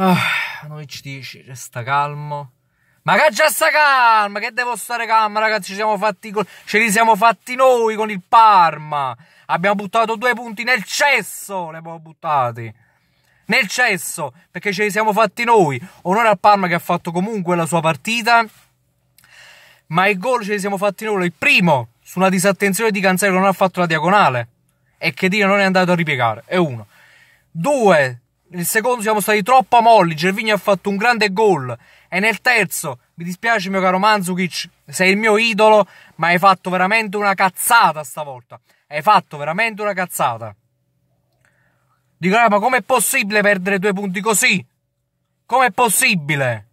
Ah, noi ci dici, resta calmo. Ma che c'è sta calma? Che devo stare calma, ragazzi? Ci siamo fatti con... Ce li siamo fatti noi con il Parma. Abbiamo buttato due punti nel cesso. li abbiamo buttati. Nel cesso. Perché ce li siamo fatti noi. Onore al Parma che ha fatto comunque la sua partita. Ma il gol ce li siamo fatti noi. Il primo, su una disattenzione di Cancello, non ha fatto la diagonale. E che Dio non è andato a ripiegare. È uno. Due, nel secondo siamo stati troppo molli, Gervigno ha fatto un grande gol e nel terzo, mi dispiace mio caro Manzukic, sei il mio idolo, ma hai fatto veramente una cazzata stavolta. Hai fatto veramente una cazzata. Dico, ah, ma com'è possibile perdere due punti così? Com'è possibile?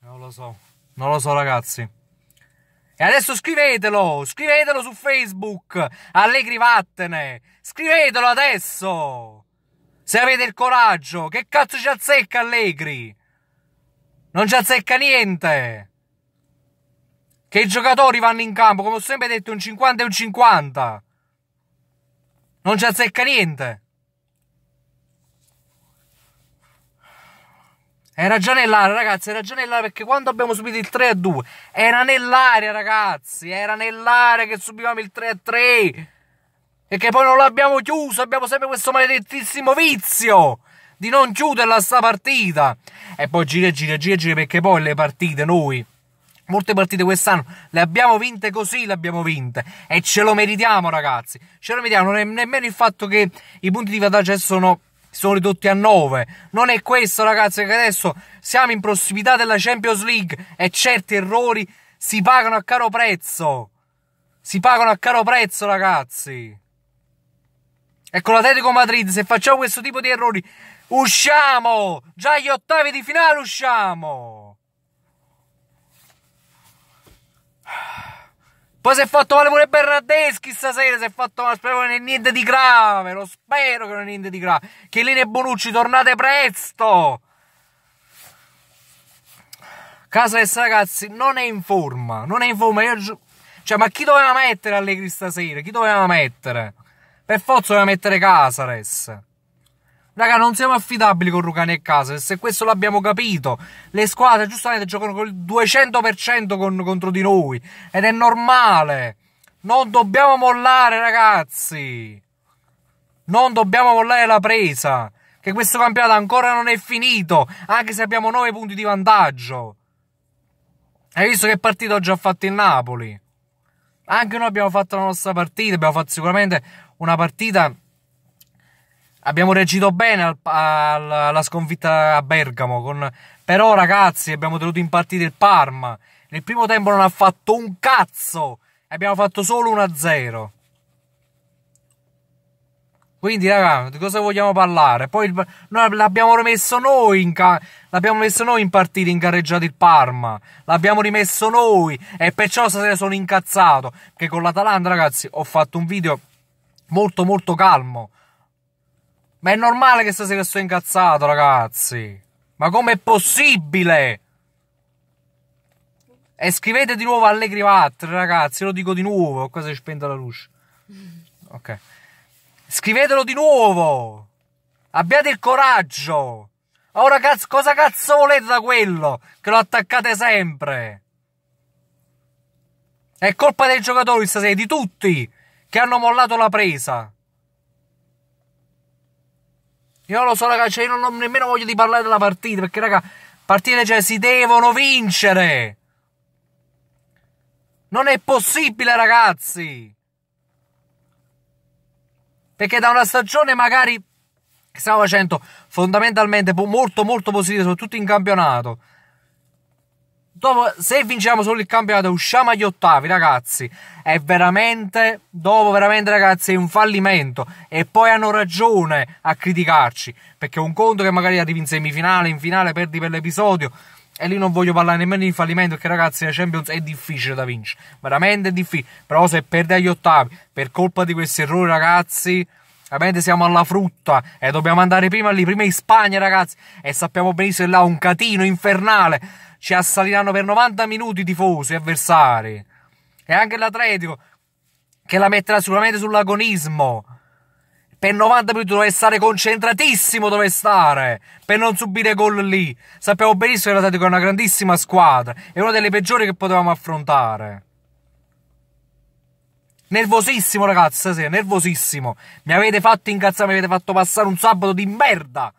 Non lo so, non lo so ragazzi. E adesso scrivetelo, scrivetelo su Facebook, Allegri vattene. Scrivetelo adesso! Se avete il coraggio, che cazzo ci azzecca Allegri? Non ci azzecca niente! Che i giocatori vanno in campo, come ho sempre detto, un 50 e un 50. Non ci azzecca niente. Era già nell'area, ragazzi, era già nell'area perché quando abbiamo subito il 3 2, era nell'area, ragazzi, era nell'area che subivamo il 3 3. E che poi non l'abbiamo chiuso, abbiamo sempre questo maledettissimo vizio di non chiuderla sta partita. E poi gira, gira, gira, gira, perché poi le partite noi, molte partite quest'anno, le abbiamo vinte così, le abbiamo vinte. E ce lo meritiamo, ragazzi. Ce lo meritiamo, non è nemmeno il fatto che i punti di vantaggio sono sono ridotti a 9. Non è questo, ragazzi, che adesso siamo in prossimità della Champions League e certi errori si pagano a caro prezzo. Si pagano a caro prezzo, ragazzi. E con l'Atletico Madrid, se facciamo questo tipo di errori, usciamo! Già agli ottavi di finale usciamo! Poi si è fatto male pure Bernardeschi stasera, si è fatto male, spero che non è niente di grave, lo spero che non è niente di grave. Che Lina e Bonucci tornate presto! Casas ragazzi non è in forma, non è in forma, io... Cioè ma chi doveva mettere Allegri stasera? Chi doveva mettere? Per forza doveva mettere Casares. Raga, non siamo affidabili con Rucani e Casares, e questo l'abbiamo capito. Le squadre giustamente giocano il 200% con, contro di noi, ed è normale. Non dobbiamo mollare, ragazzi. Non dobbiamo mollare la presa. Che questo campionato ancora non è finito, anche se abbiamo 9 punti di vantaggio. Hai visto che partita ho già fatto il Napoli? Anche noi abbiamo fatto la nostra partita, abbiamo fatto sicuramente una partita. Abbiamo reagito bene al, al, alla sconfitta a Bergamo. Con... Però, ragazzi, abbiamo tenuto in partita il Parma. Nel primo tempo non ha fatto un cazzo. Abbiamo fatto solo 1-0. Quindi, raga, di cosa vogliamo parlare? Poi il... noi l'abbiamo rimesso noi in ca... l'abbiamo messo noi in partita in gareggiata il Parma. L'abbiamo rimesso noi e perciò stasera sono incazzato che con l'Atalanta, ragazzi, ho fatto un video molto molto calmo. Ma è normale che stasera sto incazzato, ragazzi. Ma com'è possibile? E scrivete di nuovo Allegri Vattri, ragazzi, lo dico di nuovo, ho quasi spento la luce. Ok. Scrivetelo di nuovo! Abbiate il coraggio! Ora cazzo, cosa cazzo volete da quello? Che lo attaccate sempre! È colpa dei giocatori stasera, di tutti, che hanno mollato la presa. Io lo so, ragazzi, cioè, io non, ho nemmeno voglia di parlare della partita, perché, raga, partite, cioè, si devono vincere! Non è possibile, ragazzi! perché da una stagione magari stava facendo fondamentalmente molto molto positiva, soprattutto in campionato. Dopo, se vinciamo solo il campionato, usciamo agli ottavi, ragazzi. È veramente, dopo veramente, ragazzi, è un fallimento. E poi hanno ragione a criticarci. Perché è un conto che magari arrivi in semifinale, in finale, perdi per l'episodio. E lì non voglio parlare nemmeno di fallimento, perché ragazzi la Champions è difficile da vincere, veramente difficile. Però se perde agli ottavi per colpa di questi errori ragazzi, veramente siamo alla frutta e dobbiamo andare prima lì, prima in Spagna ragazzi. E sappiamo benissimo che là un catino infernale, ci assaliranno per 90 minuti i tifosi avversari. E anche l'Atletico, che la metterà sicuramente sull'agonismo. Per 90 minuti doveva stare concentratissimo, dove stare, per non subire gol lì. Sappiamo benissimo che era è una grandissima squadra, e una delle peggiori che potevamo affrontare. Nervosissimo, ragazzi, stasera, nervosissimo. Mi avete fatto incazzare, mi avete fatto passare un sabato di merda.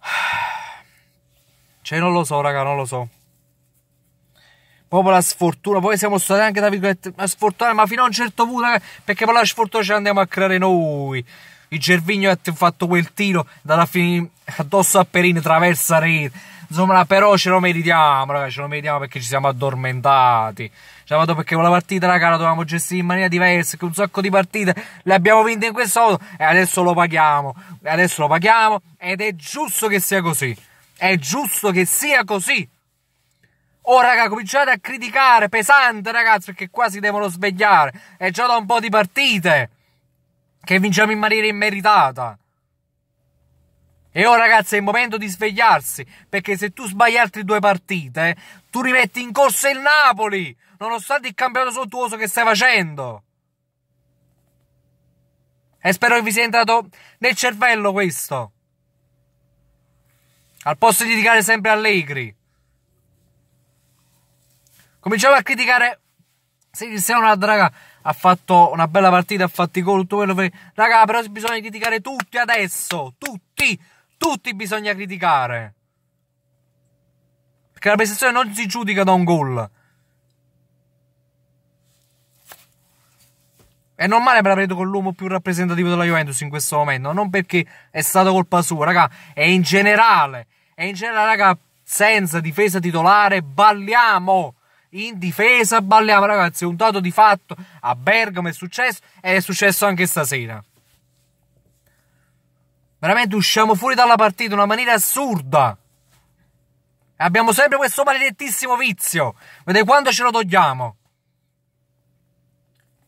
Cioè, non lo so, raga, non lo so proprio la sfortuna. Poi siamo stati anche, da virgolette, sfortunati, ma fino a un certo punto, eh, perché poi la sfortuna ce l'andiamo a creare noi. Il Gervigno ha fatto quel tiro dalla fine addosso a Perini, traversa rete. Insomma, però ce lo meritiamo, ragazzi, ce lo meritiamo perché ci siamo addormentati. Ci siamo addormentati perché quella partita, raga, la dovevamo gestire in maniera diversa, che un sacco di partite le abbiamo vinte in questo modo e adesso lo paghiamo. E adesso lo paghiamo ed è giusto che sia così. È giusto che sia così. Oh, raga, cominciate a criticare pesante, ragazzi, perché qua si devono svegliare. È già da un po' di partite che vinciamo in maniera immeritata. E ora, oh, ragazzi, è il momento di svegliarsi, perché se tu sbagli altre due partite, tu rimetti in corsa il Napoli, nonostante il campionato sontuoso che stai facendo. E spero che vi sia entrato nel cervello questo. Al posto di dedicare sempre Allegri cominciamo a criticare se Cristiano Ronaldo, raga, ha fatto una bella partita, ha fatto i gol, tutto quello che... Raga, però bisogna criticare tutti adesso, tutti, tutti bisogna criticare. Perché la prestazione non si giudica da un gol. E non male per la averlo con l'uomo più rappresentativo della Juventus in questo momento, non perché è stata colpa sua, raga, è in generale. È in generale, raga, senza difesa titolare balliamo in difesa balliamo ragazzi, è un dato di fatto, a Bergamo è successo e è successo anche stasera. Veramente usciamo fuori dalla partita in una maniera assurda. e Abbiamo sempre questo maledettissimo vizio. Vedete quando ce lo togliamo.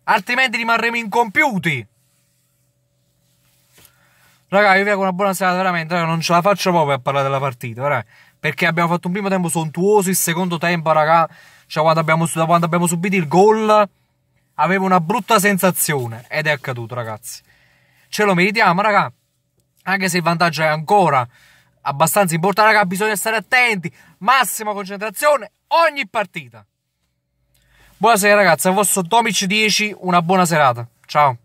Altrimenti rimarremo incompiuti. Ragazzi, io vi auguro una buona serata, veramente. non ce la faccio proprio a parlare della partita, veramente perché abbiamo fatto un primo tempo sontuoso, il secondo tempo, raga, cioè quando abbiamo, quando abbiamo subito il gol avevo una brutta sensazione ed è accaduto, ragazzi. Ce lo meritiamo, raga. Anche se il vantaggio è ancora abbastanza importante, raga, bisogna stare attenti, massima concentrazione ogni partita. Buonasera ragazzi, al vostro Tomic 10, una buona serata. Ciao.